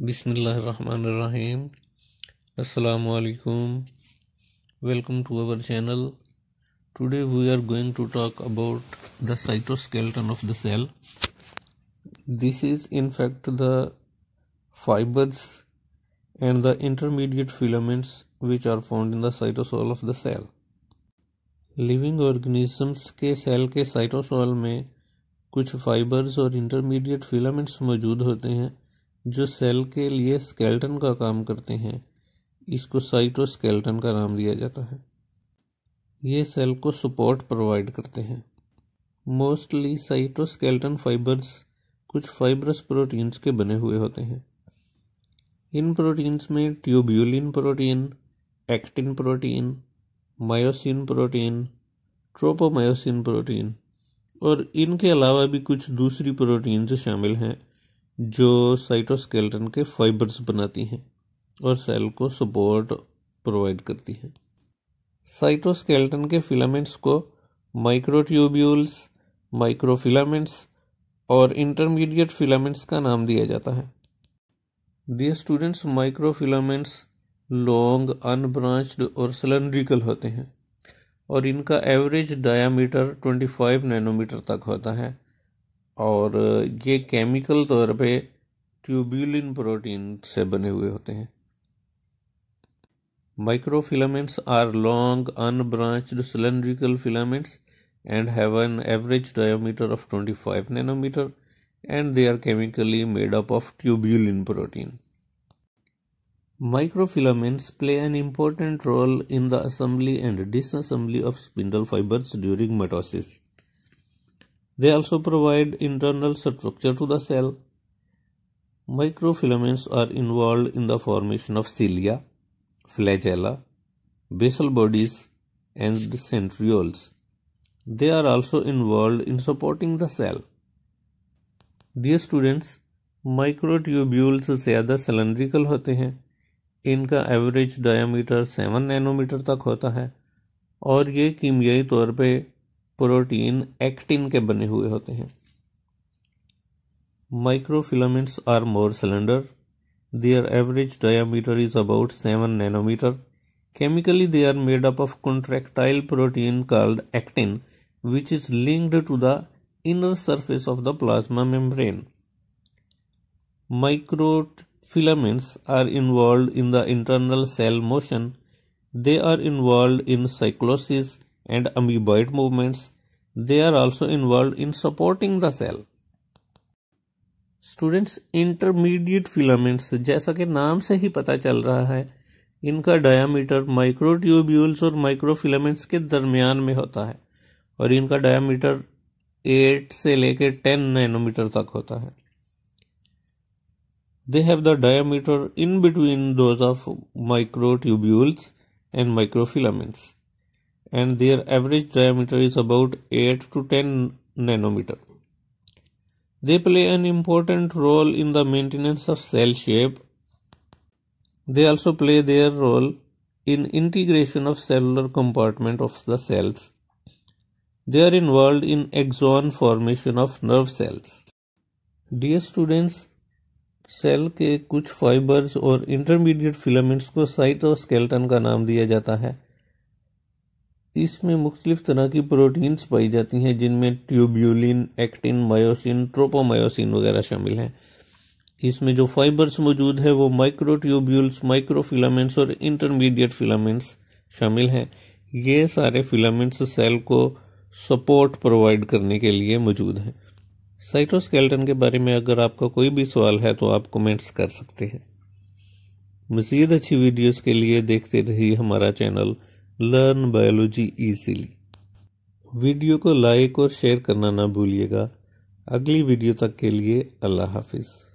बिसमीम् अलकुम welcome to our channel today we are going to talk about the cytoskeleton of the cell this is in fact the fibres and the intermediate filaments which are found in the cytosol of the cell living organisms के cell के cytosol में कुछ fibres और intermediate filaments मौजूद होते हैं जो cell के लिए स्केल्टन का काम करते हैं इसको साइटोस्केल्टन का नाम दिया जाता है ये सेल को सपोर्ट प्रोवाइड करते हैं मोस्टली साइटोस्केल्टन फाइबर्स कुछ फाइब्रस प्रोटीन्स के बने हुए होते हैं इन प्रोटीन्स में tubulin protein actin protein myosin protein tropomyosin protein और इनके अलावा भी कुछ दूसरी प्रोटीन्स शामिल हैं जो साइटोस्केल्टन के फाइबर्स बनाती हैं और सेल को सपोर्ट प्रोवाइड करती हैं साइटोस्केल्टन के फिलामेंट्स को माइक्रोट्यूब्यूल्स माइक्रोफिलामेंट्स और इंटरमीडिएट फिलामेंट्स का नाम दिया जाता है dear students microfilaments long unbranched और सिलेंड्रिकल होते हैं और इनका एवरेज डायामीटर 25 नैनोमीटर तक होता है और ये केमिकल तौर पे ट्यूब्यूलिन प्रोटीन से बने हुए होते हैं microfilaments are long unbranched cylindrical filaments and have an average diameter of twenty five nanometer and they are chemically made up of tubulin protein microfilaments play an important role in the assembly and disassembly of spindle fibres during mitosis They also provide internal structure to the cell. Microfilaments are involved in the formation of cilia, flagella, basal bodies and centrioles. They are also involved in supporting the cell. Dear students, microtubules ज़्यादा cylindrical hote hain inka average diameter 7 nanometer tak hota hai aur ye कीमियाई taur pe protein actin के बने हुए होते हैं microfilaments are more cylinder their average diameter is about seven nanometer chemically they are made up of contractile protein called actin which is linked to the inner surface of the plasma membrane micro filaments are involve in the internal cell motion they are involve in cyclosis and amoeboid movements, they are also involved in supporting the cell. students intermediate filaments jaisa ke naam se hi pata chal raha hai इनका diameter microtubules और microfilaments के दरमियान में होता है और इनका diameter 8 से लेकर 10 नैनोमीटर तक होता है they have the diameter in between those of microtubules and microfilaments. and their average diameter is about 8 to 10 nanometer. They play an important role in the maintenance of cell shape. They also play their role in integration of cellular compartment of the cells. They are involved in axon formation of nerve cells. Dear students, cell के कुछ fibres और intermediate filaments को cytoskeleton का नाम दिया जाता है इसमें मुख्तलिफ तरह की प्रोटीन्स पाई जाती हैं जिनमें ट्यूब्यूलिन एक्टिन मायोसिन ट्रोपोमायोसिन वगैरह शामिल हैं इसमें जो फाइबर्स मौजूद है वो माइक्रोट्यूब्यूल्स माइक्रोफिलामेंट्स और इंटरमीडिएट फिलामेंट्स शामिल हैं ये सारे फिलामेंट्स सेल को सपोर्ट प्रोवाइड करने के लिए मौजूद हैं साइटोस्केल्टन के बारे में अगर आपका कोई भी सवाल है तो आप कमेंट्स कर सकते हैं मज़ीद अच्छी वीडियोज़ के लिए देखते रहिए हमारा channel learn biology easily video को लाइक और शेयर करना ना भूलिएगा अगली वीडियो तक के लिए अल्लाह हाफिज़